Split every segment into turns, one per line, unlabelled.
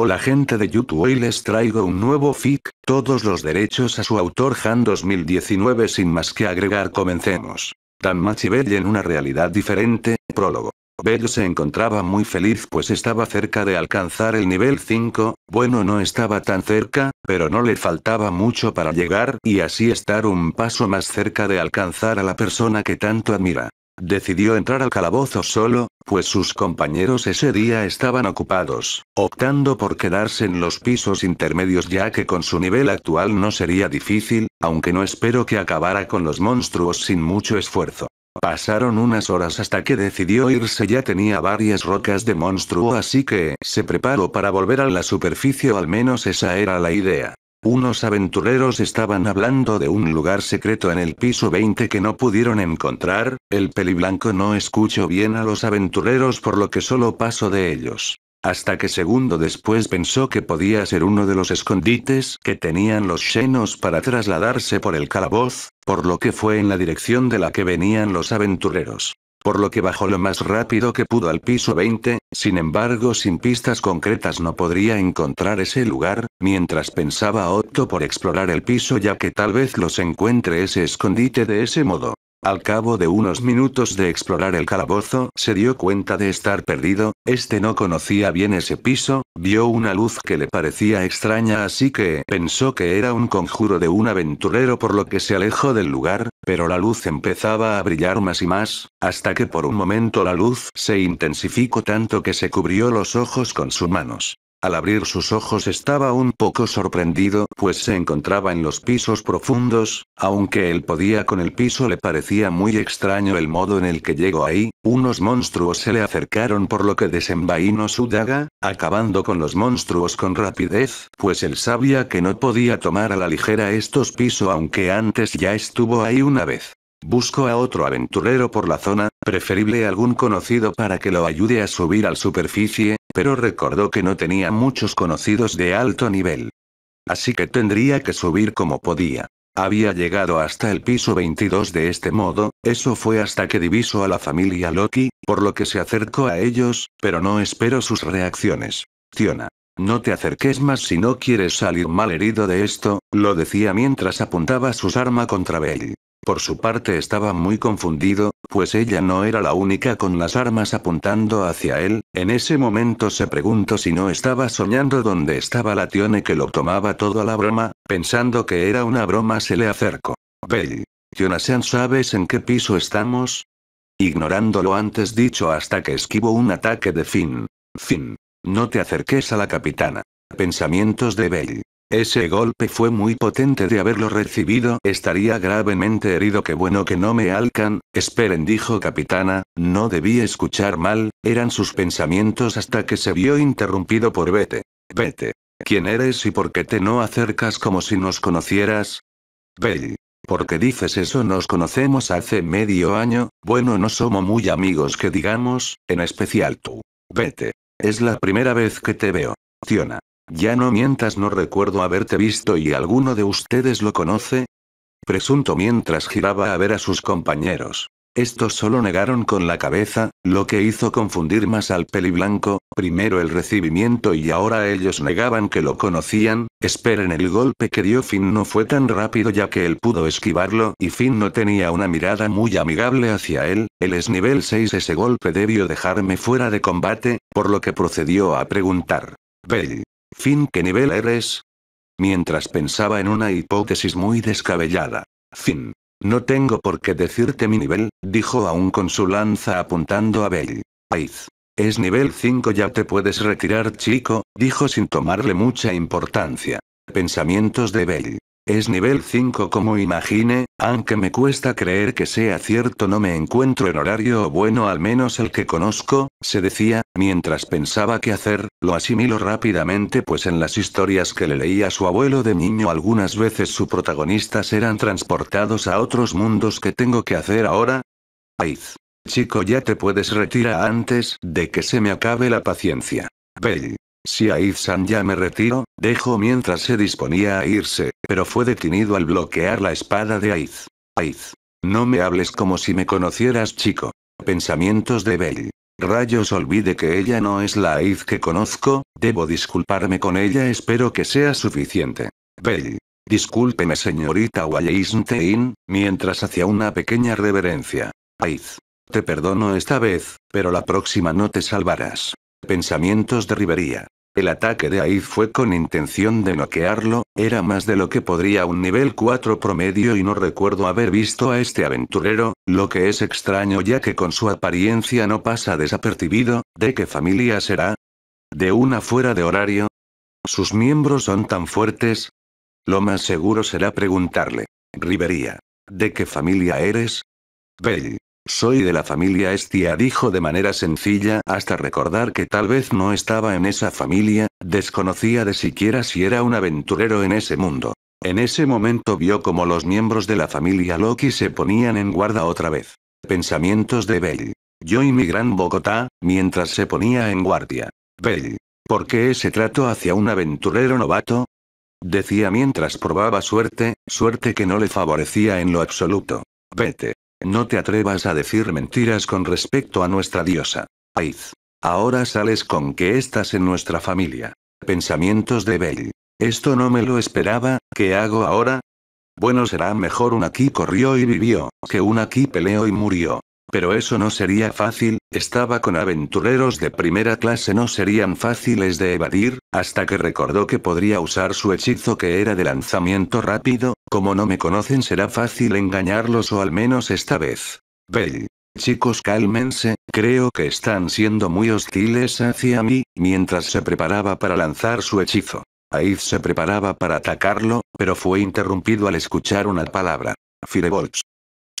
Hola gente de YouTube hoy les traigo un nuevo fic, todos los derechos a su autor Han 2019 sin más que agregar comencemos. Tan Machi Bell en una realidad diferente, prólogo. Bell se encontraba muy feliz pues estaba cerca de alcanzar el nivel 5, bueno no estaba tan cerca, pero no le faltaba mucho para llegar y así estar un paso más cerca de alcanzar a la persona que tanto admira. Decidió entrar al calabozo solo, pues sus compañeros ese día estaban ocupados, optando por quedarse en los pisos intermedios ya que con su nivel actual no sería difícil, aunque no espero que acabara con los monstruos sin mucho esfuerzo. Pasaron unas horas hasta que decidió irse ya tenía varias rocas de monstruo así que se preparó para volver a la superficie o al menos esa era la idea. Unos aventureros estaban hablando de un lugar secreto en el piso 20 que no pudieron encontrar, el peliblanco no escuchó bien a los aventureros por lo que solo pasó de ellos. Hasta que segundo después pensó que podía ser uno de los escondites que tenían los llenos para trasladarse por el calaboz, por lo que fue en la dirección de la que venían los aventureros por lo que bajó lo más rápido que pudo al piso 20, sin embargo sin pistas concretas no podría encontrar ese lugar, mientras pensaba opto por explorar el piso ya que tal vez los encuentre ese escondite de ese modo. Al cabo de unos minutos de explorar el calabozo, se dio cuenta de estar perdido, este no conocía bien ese piso, vio una luz que le parecía extraña así que pensó que era un conjuro de un aventurero por lo que se alejó del lugar, pero la luz empezaba a brillar más y más, hasta que por un momento la luz se intensificó tanto que se cubrió los ojos con sus manos. Al abrir sus ojos estaba un poco sorprendido, pues se encontraba en los pisos profundos, aunque él podía con el piso le parecía muy extraño el modo en el que llegó ahí, unos monstruos se le acercaron por lo que desenvainó su daga, acabando con los monstruos con rapidez, pues él sabía que no podía tomar a la ligera estos pisos aunque antes ya estuvo ahí una vez. Busco a otro aventurero por la zona, preferible algún conocido para que lo ayude a subir la superficie, pero recordó que no tenía muchos conocidos de alto nivel. Así que tendría que subir como podía. Había llegado hasta el piso 22 de este modo, eso fue hasta que divisó a la familia Loki, por lo que se acercó a ellos, pero no espero sus reacciones. Tiona. No te acerques más si no quieres salir mal herido de esto, lo decía mientras apuntaba sus armas contra Bell. Por su parte estaba muy confundido, pues ella no era la única con las armas apuntando hacia él, en ese momento se preguntó si no estaba soñando dónde estaba la Tione que lo tomaba todo a la broma, pensando que era una broma se le acercó. Bell. Jonathan ¿sabes en qué piso estamos? Ignorando lo antes dicho hasta que esquivo un ataque de Finn. Finn. No te acerques a la capitana. Pensamientos de Bell. Ese golpe fue muy potente de haberlo recibido. Estaría gravemente herido. Qué bueno que no me alcan. Esperen, dijo capitana, no debí escuchar mal, eran sus pensamientos hasta que se vio interrumpido por Vete. Vete. ¿Quién eres y por qué te no acercas como si nos conocieras? Bell. ¿Por qué dices eso? Nos conocemos hace medio año, bueno, no somos muy amigos que digamos, en especial tú. Vete. Es la primera vez que te veo. Tiona. Ya no mientas, no recuerdo haberte visto y alguno de ustedes lo conoce. Presunto mientras giraba a ver a sus compañeros. Estos solo negaron con la cabeza, lo que hizo confundir más al peli blanco, primero el recibimiento y ahora ellos negaban que lo conocían, esperen el golpe que dio Finn no fue tan rápido ya que él pudo esquivarlo y Finn no tenía una mirada muy amigable hacia él, El es nivel 6 ese golpe debió dejarme fuera de combate, por lo que procedió a preguntar. Fin qué nivel eres? Mientras pensaba en una hipótesis muy descabellada. Fin. No tengo por qué decirte mi nivel, dijo aún con su lanza apuntando a Bell. Aiz. Es nivel 5 ya te puedes retirar chico, dijo sin tomarle mucha importancia. Pensamientos de Bell. Es nivel 5 como imagine, aunque me cuesta creer que sea cierto no me encuentro en horario o bueno al menos el que conozco, se decía, mientras pensaba qué hacer, lo asimilo rápidamente pues en las historias que le leía su abuelo de niño algunas veces su protagonistas eran transportados a otros mundos que tengo que hacer ahora. Aiz. Chico ya te puedes retirar antes de que se me acabe la paciencia. Bell. Si Aizan ya me retiro, dejo mientras se disponía a irse, pero fue detenido al bloquear la espada de Aiz. Aiz. No me hables como si me conocieras, chico. Pensamientos de Bell. Rayos olvide que ella no es la Aiz que conozco, debo disculparme con ella, espero que sea suficiente. Bell. Discúlpeme, señorita Wallenstein. mientras hacía una pequeña reverencia. Aiz. Te perdono esta vez, pero la próxima no te salvarás. Pensamientos de Riveria. El ataque de Aid fue con intención de noquearlo, era más de lo que podría un nivel 4 promedio y no recuerdo haber visto a este aventurero, lo que es extraño ya que con su apariencia no pasa desapercibido, ¿de qué familia será? ¿De una fuera de horario? ¿Sus miembros son tan fuertes? Lo más seguro será preguntarle. Rivería. ¿De qué familia eres? Bell. Soy de la familia Estia, dijo de manera sencilla, hasta recordar que tal vez no estaba en esa familia, desconocía de siquiera si era un aventurero en ese mundo. En ese momento vio como los miembros de la familia Loki se ponían en guarda otra vez. Pensamientos de Bell. Yo y mi gran Bogotá, mientras se ponía en guardia. Bell. ¿Por qué ese trato hacia un aventurero novato? Decía mientras probaba suerte, suerte que no le favorecía en lo absoluto. Vete. No te atrevas a decir mentiras con respecto a nuestra diosa. Aiz. Ahora sales con que estás en nuestra familia. Pensamientos de Bell. Esto no me lo esperaba, ¿qué hago ahora? Bueno, será mejor un aquí corrió y vivió, que un aquí peleó y murió. Pero eso no sería fácil, estaba con aventureros de primera clase, no serían fáciles de evadir, hasta que recordó que podría usar su hechizo que era de lanzamiento rápido, como no me conocen será fácil engañarlos o al menos esta vez. Bell. Chicos, cálmense, creo que están siendo muy hostiles hacia mí, mientras se preparaba para lanzar su hechizo. Aiz se preparaba para atacarlo, pero fue interrumpido al escuchar una palabra. Firebolts.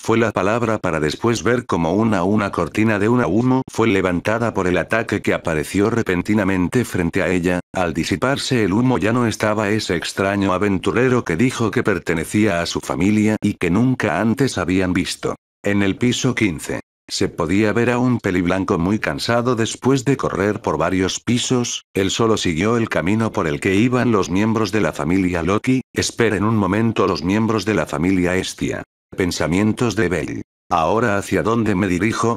Fue la palabra para después ver como una a una cortina de una humo fue levantada por el ataque que apareció repentinamente frente a ella, al disiparse el humo ya no estaba ese extraño aventurero que dijo que pertenecía a su familia y que nunca antes habían visto. En el piso 15. Se podía ver a un peliblanco muy cansado después de correr por varios pisos, él solo siguió el camino por el que iban los miembros de la familia Loki, esperen un momento los miembros de la familia Estia. Pensamientos de Bell. ¿Ahora hacia dónde me dirijo?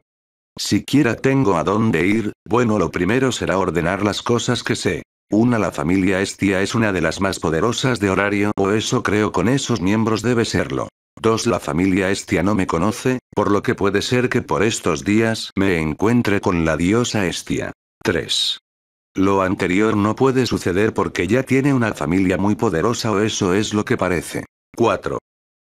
Siquiera tengo a dónde ir, bueno lo primero será ordenar las cosas que sé. Una la familia Estia es una de las más poderosas de horario o eso creo con esos miembros debe serlo. Dos la familia Estia no me conoce, por lo que puede ser que por estos días me encuentre con la diosa Estia. 3. Lo anterior no puede suceder porque ya tiene una familia muy poderosa o eso es lo que parece. 4.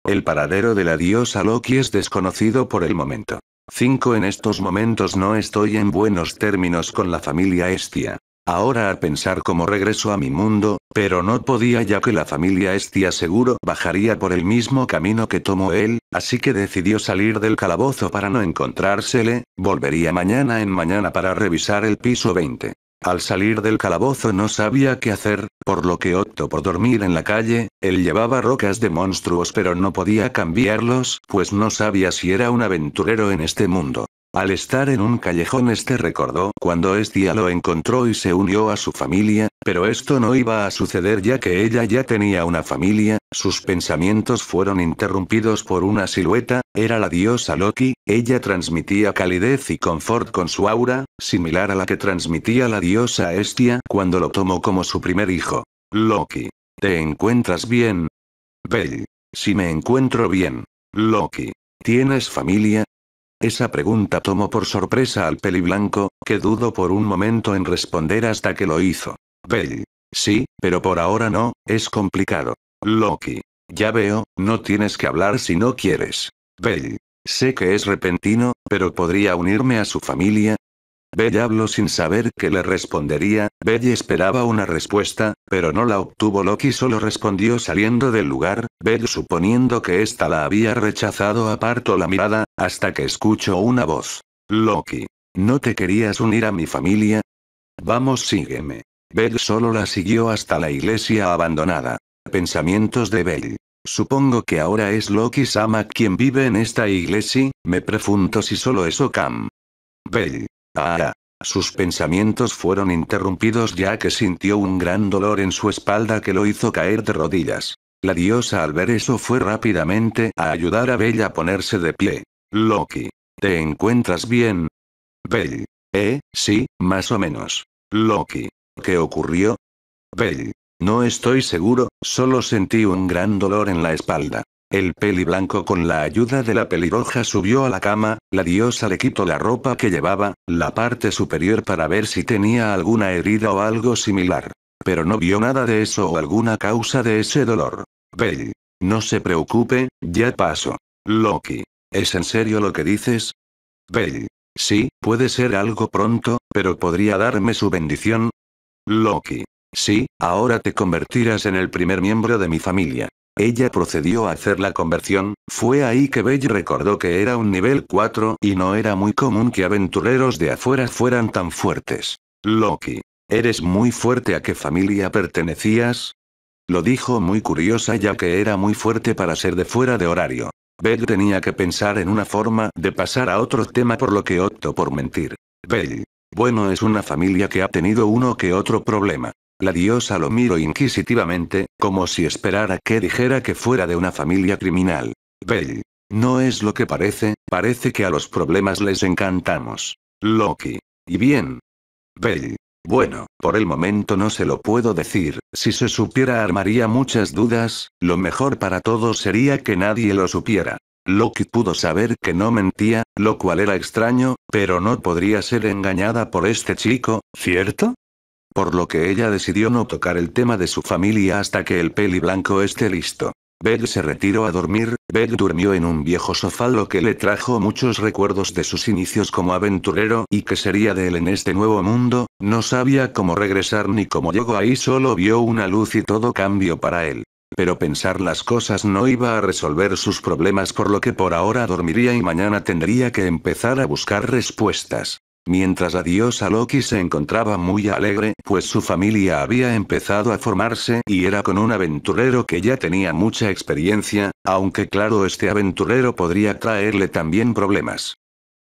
El paradero de la diosa Loki es desconocido por el momento. 5. En estos momentos no estoy en buenos términos con la familia Estia. Ahora a pensar cómo regreso a mi mundo, pero no podía ya que la familia Estia seguro bajaría por el mismo camino que tomó él, así que decidió salir del calabozo para no encontrársele, volvería mañana en mañana para revisar el piso 20. Al salir del calabozo no sabía qué hacer, por lo que optó por dormir en la calle, él llevaba rocas de monstruos pero no podía cambiarlos, pues no sabía si era un aventurero en este mundo. Al estar en un callejón este recordó cuando Estia lo encontró y se unió a su familia, pero esto no iba a suceder ya que ella ya tenía una familia, sus pensamientos fueron interrumpidos por una silueta, era la diosa Loki, ella transmitía calidez y confort con su aura, similar a la que transmitía la diosa Estia cuando lo tomó como su primer hijo. Loki. ¿Te encuentras bien? Bell. Si me encuentro bien. Loki. ¿Tienes familia? Esa pregunta tomó por sorpresa al peliblanco, que dudó por un momento en responder hasta que lo hizo. Bell. Sí, pero por ahora no, es complicado. Loki. Ya veo, no tienes que hablar si no quieres. Bell. Sé que es repentino, pero podría unirme a su familia, Bell habló sin saber qué le respondería, Bell esperaba una respuesta, pero no la obtuvo Loki solo respondió saliendo del lugar, Bell suponiendo que ésta la había rechazado aparto la mirada, hasta que escuchó una voz. Loki. ¿No te querías unir a mi familia? Vamos sígueme. Bell solo la siguió hasta la iglesia abandonada. Pensamientos de Bell. Supongo que ahora es Loki Sama quien vive en esta iglesia, me pregunto si solo es Okam. Bell. Ah, sus pensamientos fueron interrumpidos ya que sintió un gran dolor en su espalda que lo hizo caer de rodillas. La diosa al ver eso fue rápidamente a ayudar a Bella a ponerse de pie. Loki. ¿Te encuentras bien? Bell. Eh, sí, más o menos. Loki. ¿Qué ocurrió? Bell. No estoy seguro, solo sentí un gran dolor en la espalda. El peli blanco con la ayuda de la pelirroja subió a la cama, la diosa le quitó la ropa que llevaba, la parte superior para ver si tenía alguna herida o algo similar. Pero no vio nada de eso o alguna causa de ese dolor. Bell. No se preocupe, ya paso. Loki. ¿Es en serio lo que dices? Bell. Sí, puede ser algo pronto, pero podría darme su bendición. Loki. Sí, ahora te convertirás en el primer miembro de mi familia. Ella procedió a hacer la conversión, fue ahí que Bell recordó que era un nivel 4 y no era muy común que aventureros de afuera fueran tan fuertes. Loki. ¿Eres muy fuerte a qué familia pertenecías? Lo dijo muy curiosa ya que era muy fuerte para ser de fuera de horario. Bell tenía que pensar en una forma de pasar a otro tema por lo que optó por mentir. Bell. Bueno es una familia que ha tenido uno que otro problema. La diosa lo miró inquisitivamente, como si esperara que dijera que fuera de una familia criminal. Bell. No es lo que parece, parece que a los problemas les encantamos. Loki. Y bien. Bell. Bueno, por el momento no se lo puedo decir, si se supiera armaría muchas dudas, lo mejor para todos sería que nadie lo supiera. Loki pudo saber que no mentía, lo cual era extraño, pero no podría ser engañada por este chico, ¿cierto? Por lo que ella decidió no tocar el tema de su familia hasta que el peli blanco esté listo. Bell se retiró a dormir, Bell durmió en un viejo sofá lo que le trajo muchos recuerdos de sus inicios como aventurero y que sería de él en este nuevo mundo, no sabía cómo regresar ni cómo llegó ahí solo vio una luz y todo cambio para él. Pero pensar las cosas no iba a resolver sus problemas por lo que por ahora dormiría y mañana tendría que empezar a buscar respuestas. Mientras adiós a Loki se encontraba muy alegre, pues su familia había empezado a formarse y era con un aventurero que ya tenía mucha experiencia, aunque claro este aventurero podría traerle también problemas.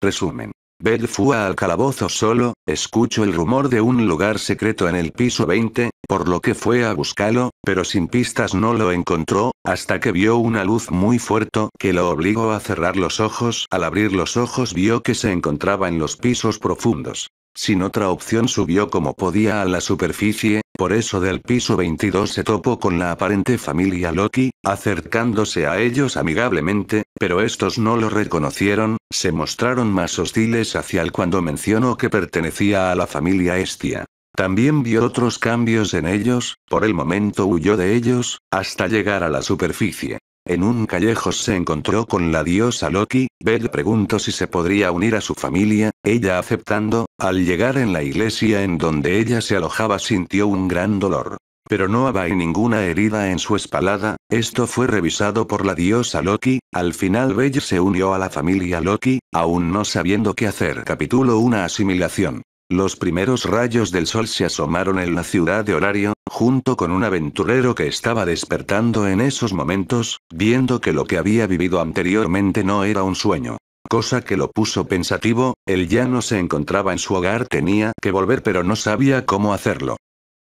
Resumen. Bell fue al calabozo solo, escuchó el rumor de un lugar secreto en el piso 20, por lo que fue a buscarlo, pero sin pistas no lo encontró, hasta que vio una luz muy fuerte que lo obligó a cerrar los ojos. Al abrir los ojos vio que se encontraba en los pisos profundos. Sin otra opción subió como podía a la superficie, por eso del piso 22 se topó con la aparente familia Loki, acercándose a ellos amigablemente, pero estos no lo reconocieron, se mostraron más hostiles hacia él cuando mencionó que pertenecía a la familia Estia. También vio otros cambios en ellos, por el momento huyó de ellos, hasta llegar a la superficie. En un callejo se encontró con la diosa Loki, Bell preguntó si se podría unir a su familia, ella aceptando, al llegar en la iglesia en donde ella se alojaba sintió un gran dolor. Pero no había ninguna herida en su espalda, esto fue revisado por la diosa Loki, al final Bell se unió a la familia Loki, aún no sabiendo qué hacer. Capítulo una asimilación. Los primeros rayos del sol se asomaron en la ciudad de Horario, junto con un aventurero que estaba despertando en esos momentos, viendo que lo que había vivido anteriormente no era un sueño. Cosa que lo puso pensativo, él ya no se encontraba en su hogar, tenía que volver pero no sabía cómo hacerlo.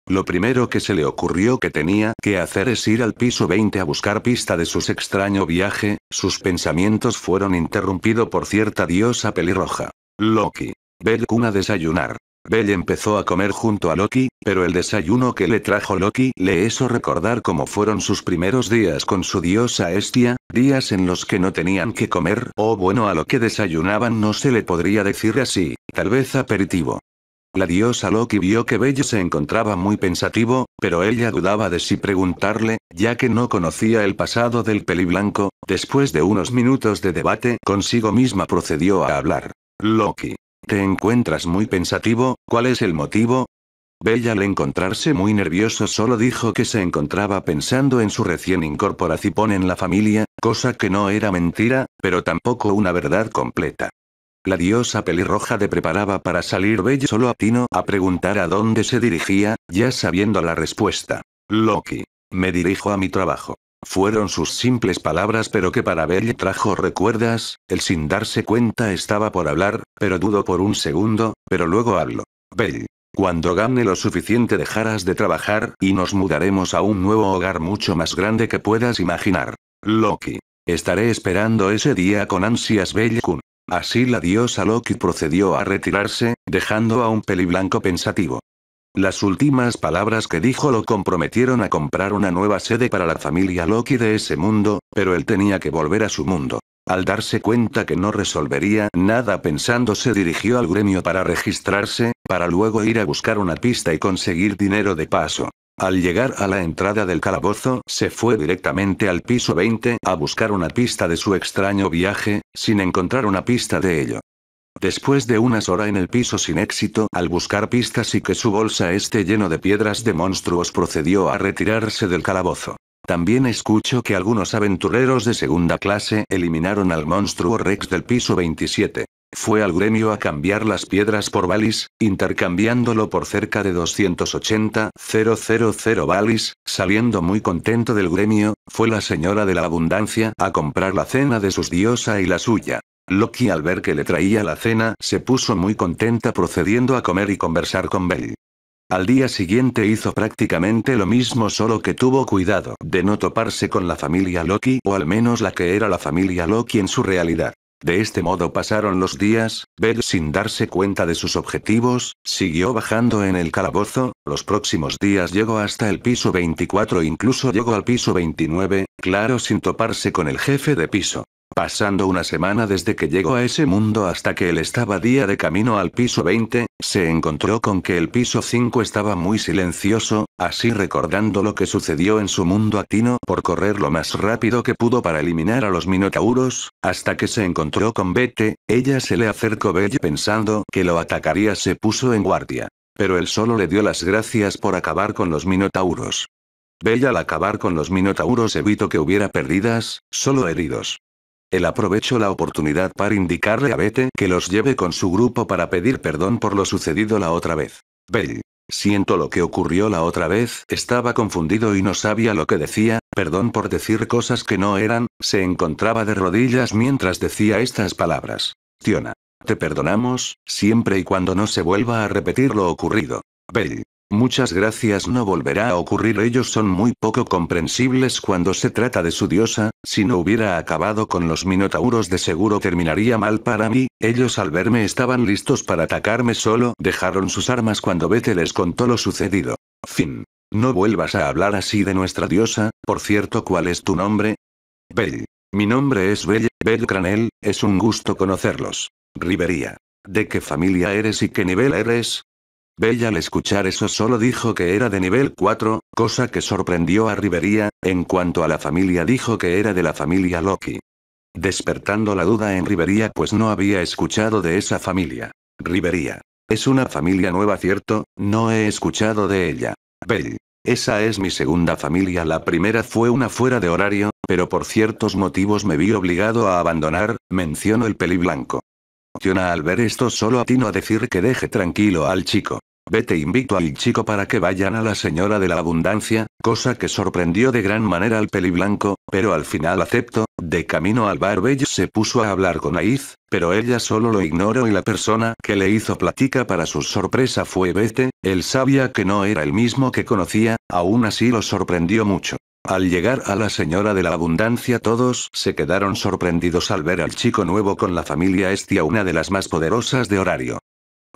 Lo primero que se le ocurrió que tenía que hacer es ir al piso 20 a buscar pista de su extraño viaje, sus pensamientos fueron interrumpidos por cierta diosa pelirroja. Loki. Bell cuna desayunar. Bell empezó a comer junto a Loki, pero el desayuno que le trajo Loki le hizo recordar cómo fueron sus primeros días con su diosa Estia, días en los que no tenían que comer, o oh, bueno a lo que desayunaban no se le podría decir así, tal vez aperitivo. La diosa Loki vio que Bello se encontraba muy pensativo, pero ella dudaba de si preguntarle, ya que no conocía el pasado del peliblanco, después de unos minutos de debate consigo misma procedió a hablar. Loki. ¿Te encuentras muy pensativo? ¿Cuál es el motivo? Bella al encontrarse muy nervioso solo dijo que se encontraba pensando en su recién incorporación en la familia, cosa que no era mentira, pero tampoco una verdad completa. La diosa pelirroja te preparaba para salir bello solo a Tino a preguntar a dónde se dirigía, ya sabiendo la respuesta. Loki. Me dirijo a mi trabajo. Fueron sus simples palabras pero que para Belle trajo recuerdas, él sin darse cuenta estaba por hablar, pero dudo por un segundo, pero luego hablo. Belle. Cuando gane lo suficiente dejarás de trabajar, y nos mudaremos a un nuevo hogar mucho más grande que puedas imaginar. Loki. Estaré esperando ese día con ansias Belle Kun. Así la diosa Loki procedió a retirarse, dejando a un peliblanco pensativo. Las últimas palabras que dijo lo comprometieron a comprar una nueva sede para la familia Loki de ese mundo, pero él tenía que volver a su mundo. Al darse cuenta que no resolvería nada pensando se dirigió al gremio para registrarse, para luego ir a buscar una pista y conseguir dinero de paso. Al llegar a la entrada del calabozo, se fue directamente al piso 20 a buscar una pista de su extraño viaje, sin encontrar una pista de ello. Después de unas horas en el piso sin éxito, al buscar pistas y que su bolsa esté lleno de piedras de monstruos, procedió a retirarse del calabozo. También escucho que algunos aventureros de segunda clase eliminaron al monstruo Rex del piso 27. Fue al gremio a cambiar las piedras por balis, intercambiándolo por cerca de 000 balis, saliendo muy contento del gremio, fue la señora de la abundancia a comprar la cena de sus diosa y la suya. Loki al ver que le traía la cena se puso muy contenta procediendo a comer y conversar con Bell. Al día siguiente hizo prácticamente lo mismo solo que tuvo cuidado de no toparse con la familia Loki o al menos la que era la familia Loki en su realidad. De este modo pasaron los días, Bell sin darse cuenta de sus objetivos, siguió bajando en el calabozo, los próximos días llegó hasta el piso 24 incluso llegó al piso 29, claro sin toparse con el jefe de piso. Pasando una semana desde que llegó a ese mundo hasta que él estaba día de camino al piso 20, se encontró con que el piso 5 estaba muy silencioso, así recordando lo que sucedió en su mundo atino por correr lo más rápido que pudo para eliminar a los minotauros, hasta que se encontró con Bete, ella se le acercó Bella pensando que lo atacaría se puso en guardia. Pero él solo le dio las gracias por acabar con los minotauros. Bella al acabar con los minotauros evitó que hubiera perdidas, solo heridos. Él aprovechó la oportunidad para indicarle a Bete que los lleve con su grupo para pedir perdón por lo sucedido la otra vez. Bell. Siento lo que ocurrió la otra vez, estaba confundido y no sabía lo que decía, perdón por decir cosas que no eran, se encontraba de rodillas mientras decía estas palabras. Tiona. Te perdonamos, siempre y cuando no se vuelva a repetir lo ocurrido. Bell. Muchas gracias no volverá a ocurrir. Ellos son muy poco comprensibles cuando se trata de su diosa, si no hubiera acabado con los minotauros de seguro terminaría mal para mí, ellos al verme estaban listos para atacarme solo, dejaron sus armas cuando Bete les contó lo sucedido. Fin. No vuelvas a hablar así de nuestra diosa, por cierto, ¿cuál es tu nombre? Bell. Mi nombre es Bell, Bell Cranel, es un gusto conocerlos. Rivería. ¿De qué familia eres y qué nivel eres? Bella al escuchar eso solo dijo que era de nivel 4, cosa que sorprendió a Rivería, en cuanto a la familia dijo que era de la familia Loki. Despertando la duda en Rivería pues no había escuchado de esa familia. Rivería. Es una familia nueva cierto, no he escuchado de ella. Bell. Esa es mi segunda familia la primera fue una fuera de horario, pero por ciertos motivos me vi obligado a abandonar, menciono el peli blanco. al ver esto solo atino a decir que deje tranquilo al chico. Bete invito al chico para que vayan a la señora de la abundancia, cosa que sorprendió de gran manera al peliblanco, pero al final aceptó, de camino al bar se puso a hablar con Aiz, pero ella solo lo ignoró y la persona que le hizo platica para su sorpresa fue Bete. él sabía que no era el mismo que conocía, aún así lo sorprendió mucho. Al llegar a la señora de la abundancia todos se quedaron sorprendidos al ver al chico nuevo con la familia Estia una de las más poderosas de horario.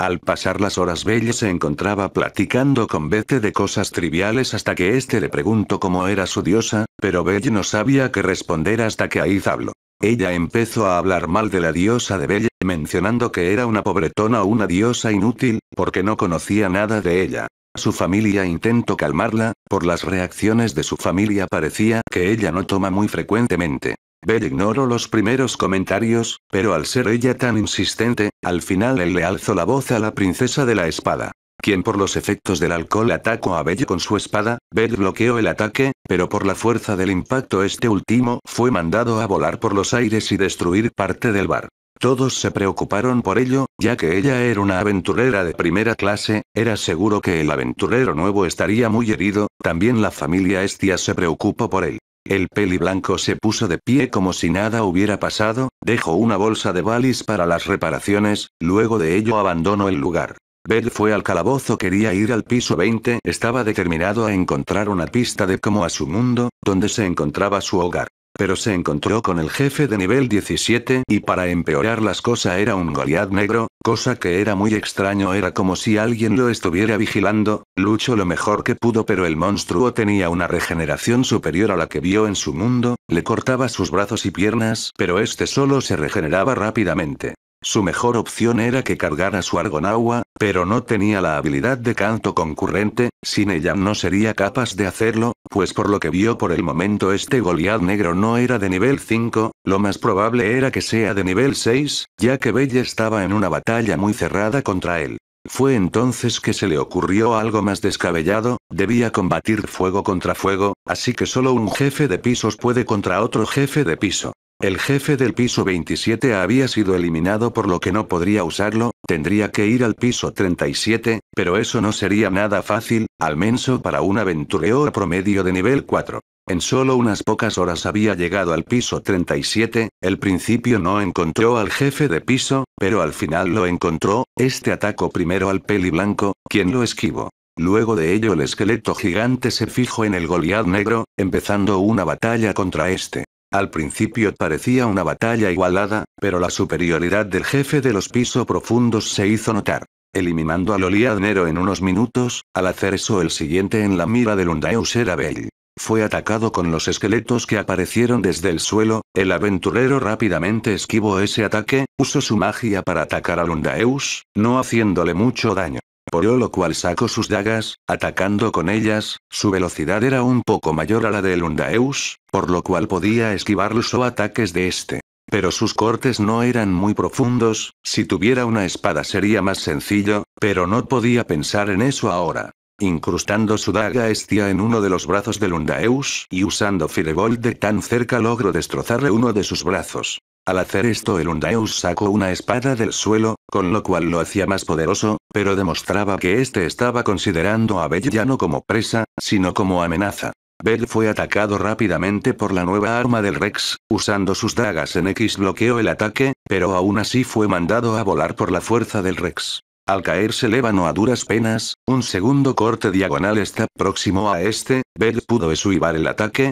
Al pasar las horas Belle se encontraba platicando con Bete de cosas triviales hasta que éste le preguntó cómo era su diosa, pero Belle no sabía qué responder hasta que ahí habló. Ella empezó a hablar mal de la diosa de Belle, mencionando que era una pobretona o una diosa inútil, porque no conocía nada de ella. Su familia intentó calmarla, por las reacciones de su familia parecía que ella no toma muy frecuentemente. Bell ignoró los primeros comentarios, pero al ser ella tan insistente, al final él le alzó la voz a la princesa de la espada. Quien por los efectos del alcohol atacó a Bell con su espada, Bell bloqueó el ataque, pero por la fuerza del impacto este último fue mandado a volar por los aires y destruir parte del bar. Todos se preocuparon por ello, ya que ella era una aventurera de primera clase, era seguro que el aventurero nuevo estaría muy herido, también la familia Estia se preocupó por él. El peli blanco se puso de pie como si nada hubiera pasado, dejó una bolsa de balis para las reparaciones, luego de ello abandonó el lugar. Bell fue al calabozo, quería ir al piso 20, estaba determinado a encontrar una pista de cómo a su mundo, donde se encontraba su hogar pero se encontró con el jefe de nivel 17 y para empeorar las cosas era un goliad negro, cosa que era muy extraño era como si alguien lo estuviera vigilando, luchó lo mejor que pudo pero el monstruo tenía una regeneración superior a la que vio en su mundo, le cortaba sus brazos y piernas pero este solo se regeneraba rápidamente. Su mejor opción era que cargara su argonagua, pero no tenía la habilidad de canto concurrente, sin ella no sería capaz de hacerlo, pues por lo que vio por el momento este Goliath negro no era de nivel 5, lo más probable era que sea de nivel 6, ya que Bella estaba en una batalla muy cerrada contra él. Fue entonces que se le ocurrió algo más descabellado, debía combatir fuego contra fuego, así que solo un jefe de pisos puede contra otro jefe de piso. El jefe del piso 27 había sido eliminado por lo que no podría usarlo, tendría que ir al piso 37, pero eso no sería nada fácil, al menos para un aventureo promedio de nivel 4. En solo unas pocas horas había llegado al piso 37, el principio no encontró al jefe de piso, pero al final lo encontró, este atacó primero al peli blanco, quien lo esquivó. Luego de ello el esqueleto gigante se fijó en el Goliath negro, empezando una batalla contra este. Al principio parecía una batalla igualada, pero la superioridad del jefe de los pisos profundos se hizo notar. Eliminando al Oliadnero en unos minutos, al hacer eso el siguiente en la mira del Undaeus era Bell. Fue atacado con los esqueletos que aparecieron desde el suelo, el aventurero rápidamente esquivó ese ataque, usó su magia para atacar al Undaeus, no haciéndole mucho daño. Por lo cual sacó sus dagas, atacando con ellas, su velocidad era un poco mayor a la del Undaeus, por lo cual podía esquivar los ataques de este. Pero sus cortes no eran muy profundos, si tuviera una espada sería más sencillo, pero no podía pensar en eso ahora. Incrustando su daga estía en uno de los brazos del Undaeus y usando Firebolt de tan cerca logró destrozarle uno de sus brazos. Al hacer esto el Undaeus sacó una espada del suelo, con lo cual lo hacía más poderoso, pero demostraba que este estaba considerando a Bell ya no como presa, sino como amenaza. Bell fue atacado rápidamente por la nueva arma del Rex, usando sus dagas en X bloqueó el ataque, pero aún así fue mandado a volar por la fuerza del Rex. Al caerse Levano a duras penas, un segundo corte diagonal está próximo a este, Bell pudo esquivar el ataque,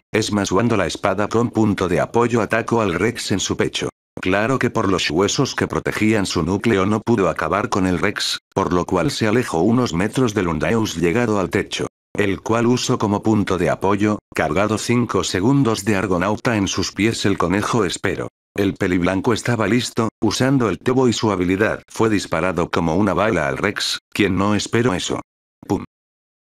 cuando la espada con punto de apoyo atacó al Rex en su pecho. Claro que por los huesos que protegían su núcleo no pudo acabar con el Rex, por lo cual se alejó unos metros del Undaeus llegado al techo el cual uso como punto de apoyo, cargado 5 segundos de argonauta en sus pies el conejo espero. El peliblanco estaba listo, usando el tebo y su habilidad fue disparado como una bala al Rex, quien no esperó eso. ¡Pum!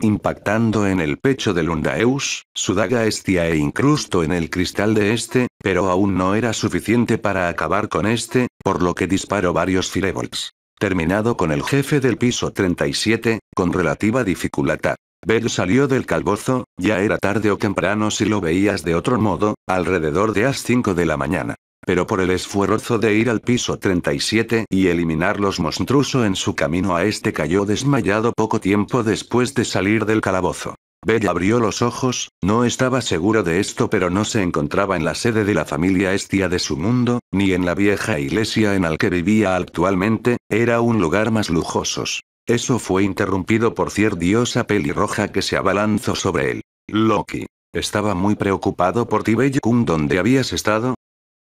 Impactando en el pecho del Undaeus, su daga estia e incrusto en el cristal de este, pero aún no era suficiente para acabar con este, por lo que disparó varios firebolts. Terminado con el jefe del piso 37, con relativa dificultad. Bell salió del calbozo, ya era tarde o temprano si lo veías de otro modo, alrededor de las 5 de la mañana. Pero por el esfuerzo de ir al piso 37 y eliminar los monstruos en su camino a este cayó desmayado poco tiempo después de salir del calabozo. Bell abrió los ojos, no estaba seguro de esto pero no se encontraba en la sede de la familia estia de su mundo, ni en la vieja iglesia en la que vivía actualmente, era un lugar más lujosos. Eso fue interrumpido por cierta diosa pelirroja que se abalanzó sobre él. Loki. Estaba muy preocupado por ti, ¿Dónde donde habías estado.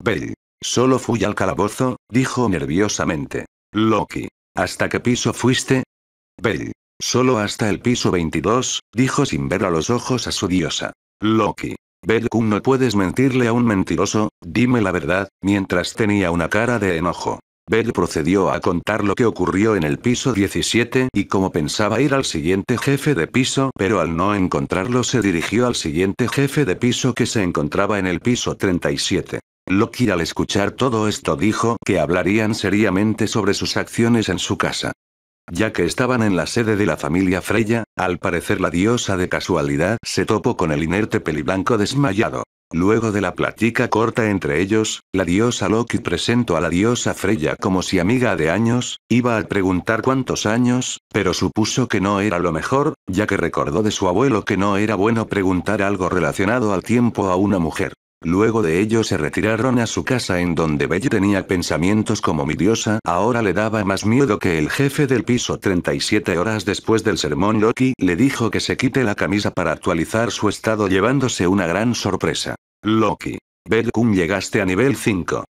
Bell. Solo fui al calabozo, dijo nerviosamente. Loki. ¿Hasta qué piso fuiste? Bell. Solo hasta el piso 22, dijo sin ver a los ojos a su diosa. Loki. Bellicum no puedes mentirle a un mentiroso, dime la verdad, mientras tenía una cara de enojo. Bell procedió a contar lo que ocurrió en el piso 17 y cómo pensaba ir al siguiente jefe de piso, pero al no encontrarlo se dirigió al siguiente jefe de piso que se encontraba en el piso 37. Loki al escuchar todo esto dijo que hablarían seriamente sobre sus acciones en su casa. Ya que estaban en la sede de la familia Freya, al parecer la diosa de casualidad se topó con el inerte peliblanco desmayado. Luego de la plática corta entre ellos, la diosa Loki presentó a la diosa Freya como si amiga de años, iba a preguntar cuántos años, pero supuso que no era lo mejor, ya que recordó de su abuelo que no era bueno preguntar algo relacionado al tiempo a una mujer. Luego de ello se retiraron a su casa en donde Belle tenía pensamientos como mi diosa ahora le daba más miedo que el jefe del piso 37 horas después del sermón Loki le dijo que se quite la camisa para actualizar su estado llevándose una gran sorpresa. Loki. Belle llegaste a nivel 5.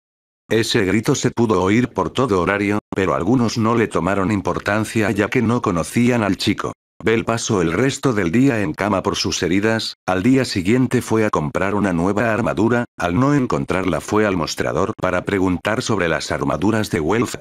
Ese grito se pudo oír por todo horario, pero algunos no le tomaron importancia ya que no conocían al chico. Bell pasó el resto del día en cama por sus heridas, al día siguiente fue a comprar una nueva armadura, al no encontrarla fue al mostrador para preguntar sobre las armaduras de Welf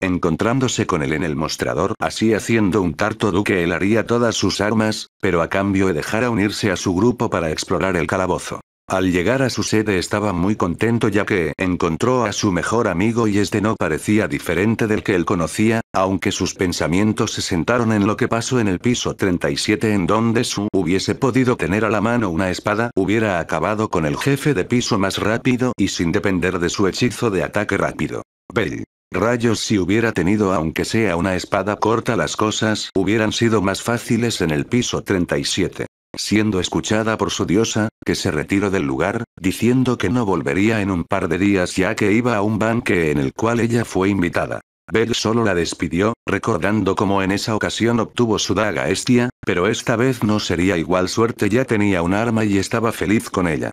encontrándose con él en el mostrador, así haciendo un tarto duque él haría todas sus armas, pero a cambio de dejar a unirse a su grupo para explorar el calabozo. Al llegar a su sede estaba muy contento ya que encontró a su mejor amigo y este no parecía diferente del que él conocía, aunque sus pensamientos se sentaron en lo que pasó en el piso 37 en donde Su hubiese podido tener a la mano una espada, hubiera acabado con el jefe de piso más rápido y sin depender de su hechizo de ataque rápido. Bell. Rayos si hubiera tenido aunque sea una espada corta las cosas hubieran sido más fáciles en el piso 37 siendo escuchada por su diosa, que se retiró del lugar, diciendo que no volvería en un par de días ya que iba a un banque en el cual ella fue invitada. Bell solo la despidió, recordando cómo en esa ocasión obtuvo su daga Estia, pero esta vez no sería igual suerte ya tenía un arma y estaba feliz con ella.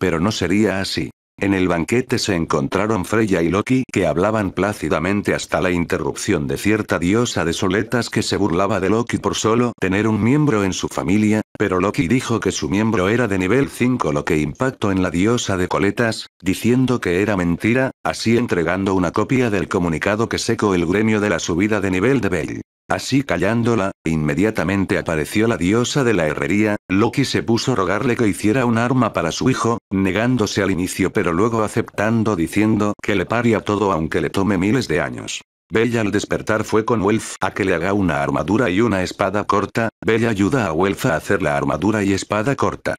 Pero no sería así. En el banquete se encontraron Freya y Loki que hablaban plácidamente hasta la interrupción de cierta diosa de soletas que se burlaba de Loki por solo tener un miembro en su familia, pero Loki dijo que su miembro era de nivel 5 lo que impactó en la diosa de coletas, diciendo que era mentira, así entregando una copia del comunicado que secó el gremio de la subida de nivel de Bell. Así callándola, inmediatamente apareció la diosa de la herrería, Loki se puso a rogarle que hiciera un arma para su hijo, negándose al inicio pero luego aceptando diciendo que le paria todo aunque le tome miles de años. Bella al despertar fue con Welf a que le haga una armadura y una espada corta, Bella ayuda a Welf a hacer la armadura y espada corta.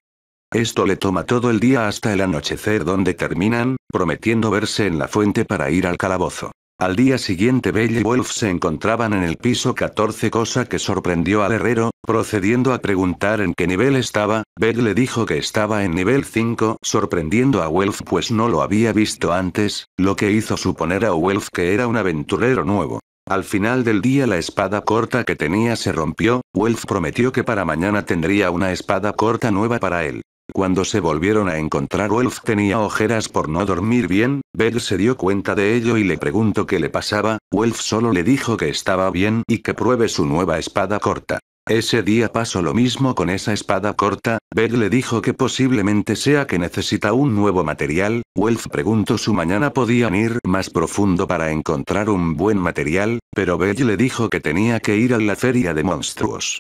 Esto le toma todo el día hasta el anochecer donde terminan, prometiendo verse en la fuente para ir al calabozo. Al día siguiente Bell y Wolf se encontraban en el piso 14 cosa que sorprendió al herrero, procediendo a preguntar en qué nivel estaba, Bell le dijo que estaba en nivel 5 sorprendiendo a Wolf pues no lo había visto antes, lo que hizo suponer a Wolf que era un aventurero nuevo. Al final del día la espada corta que tenía se rompió, Wolf prometió que para mañana tendría una espada corta nueva para él. Cuando se volvieron a encontrar Wolf tenía ojeras por no dormir bien, Bell se dio cuenta de ello y le preguntó qué le pasaba, Wolf solo le dijo que estaba bien y que pruebe su nueva espada corta. Ese día pasó lo mismo con esa espada corta, Bell le dijo que posiblemente sea que necesita un nuevo material, Wolf preguntó si mañana podían ir más profundo para encontrar un buen material, pero Bell le dijo que tenía que ir a la feria de monstruos.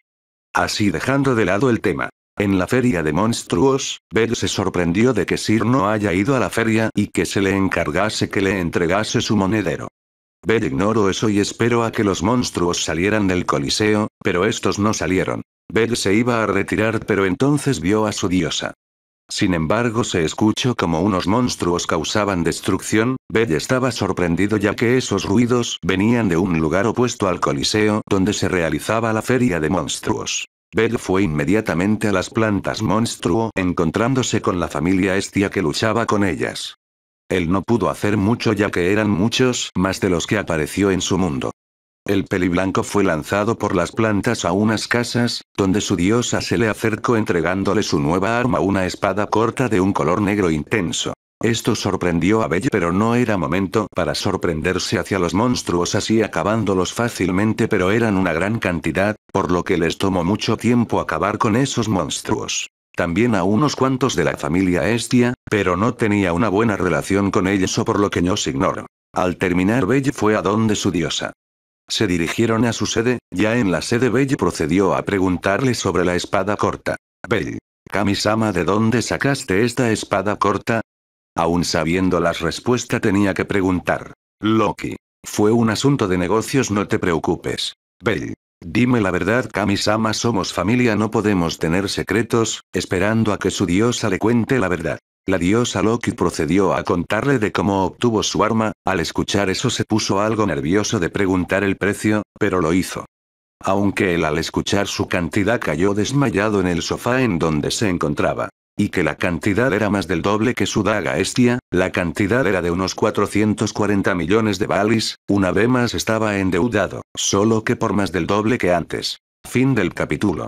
Así dejando de lado el tema. En la feria de monstruos, Bell se sorprendió de que Sir no haya ido a la feria y que se le encargase que le entregase su monedero. Bell ignoró eso y esperó a que los monstruos salieran del coliseo, pero estos no salieron. Bell se iba a retirar pero entonces vio a su diosa. Sin embargo se escuchó como unos monstruos causaban destrucción, Bell estaba sorprendido ya que esos ruidos venían de un lugar opuesto al coliseo donde se realizaba la feria de monstruos. Bell fue inmediatamente a las plantas monstruo encontrándose con la familia Estia que luchaba con ellas. Él no pudo hacer mucho ya que eran muchos más de los que apareció en su mundo. El peliblanco fue lanzado por las plantas a unas casas, donde su diosa se le acercó entregándole su nueva arma una espada corta de un color negro intenso. Esto sorprendió a Belle pero no era momento para sorprenderse hacia los monstruos así acabándolos fácilmente pero eran una gran cantidad, por lo que les tomó mucho tiempo acabar con esos monstruos. También a unos cuantos de la familia Estia, pero no tenía una buena relación con ellos o por lo que no se ignoró. Al terminar Belle fue a donde su diosa. Se dirigieron a su sede, ya en la sede Belle procedió a preguntarle sobre la espada corta. Belle. Kamisama, ¿de dónde sacaste esta espada corta? Aún sabiendo las respuestas tenía que preguntar. Loki. Fue un asunto de negocios, no te preocupes. Bell. Dime la verdad, Kami-sama, somos familia, no podemos tener secretos, esperando a que su diosa le cuente la verdad. La diosa Loki procedió a contarle de cómo obtuvo su arma, al escuchar eso se puso algo nervioso de preguntar el precio, pero lo hizo. Aunque él al escuchar su cantidad cayó desmayado en el sofá en donde se encontraba y que la cantidad era más del doble que su daga estia, la cantidad era de unos 440 millones de balis, una vez más estaba endeudado, solo que por más del doble que antes. Fin del capítulo.